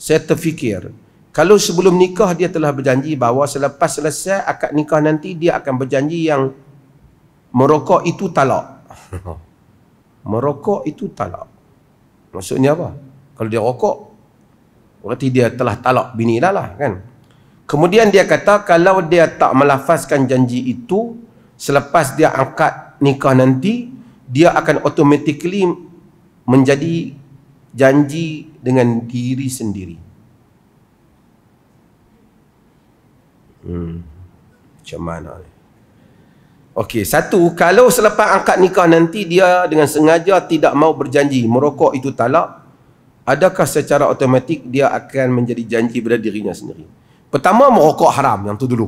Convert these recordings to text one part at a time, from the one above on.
saya terfikir kalau sebelum nikah dia telah berjanji bahawa selepas selesai akad nikah nanti dia akan berjanji yang merokok itu talak. Merokok itu talak. Maksudnya apa? Kalau dia rokok, berarti dia telah talak bini dah lah kan? Kemudian dia kata kalau dia tak melafazkan janji itu, selepas dia angkat nikah nanti, dia akan automatically menjadi janji dengan diri sendiri. Hmm. Macam mana Okey, satu, kalau selepas angkat nikah nanti dia dengan sengaja tidak mau berjanji merokok itu talak, adakah secara automatik dia akan menjadi janji pada dirinya sendiri? Pertama merokok haram yang tu dulu.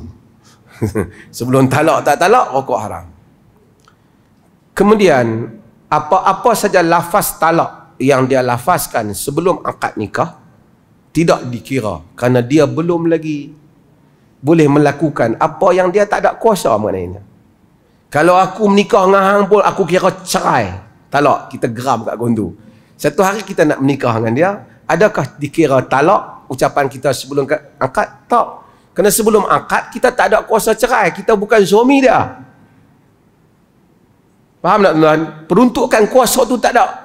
Sebelum talak tak talak rokok haram. Kemudian apa-apa saja lafaz talak yang dia lafazkan sebelum akad nikah tidak dikira kerana dia belum lagi boleh melakukan apa yang dia tak ada kuasa maknanya. Kalau aku menikah dengan hang pun aku kira cerai. Talak kita geram kat gondu. Satu hari kita nak menikah dengan dia, adakah dikira talak ucapan kita sebelum akad? Tak. Kerana sebelum akad kita tak ada kuasa cerai, kita bukan suami dia. Faham tak tuan? Peruntukkan kuasa tu tak ada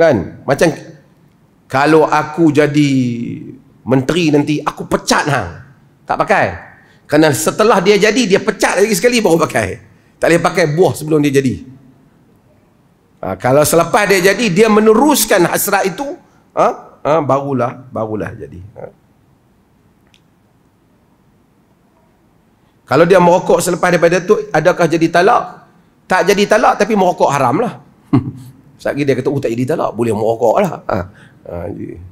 kan macam kalau aku jadi menteri nanti aku pecat hang tak pakai kerana setelah dia jadi dia pecat lagi sekali baru pakai tak boleh pakai buah sebelum dia jadi ha, kalau selepas dia jadi dia meneruskan hasrat itu ha, ha, barulah barulah jadi ha. kalau dia merokok selepas daripada itu adakah jadi talak tak jadi talak tapi merokok haram lah Sekejap dia kata, oh tak jadi talak. Boleh merokok lah. Ha. Ha,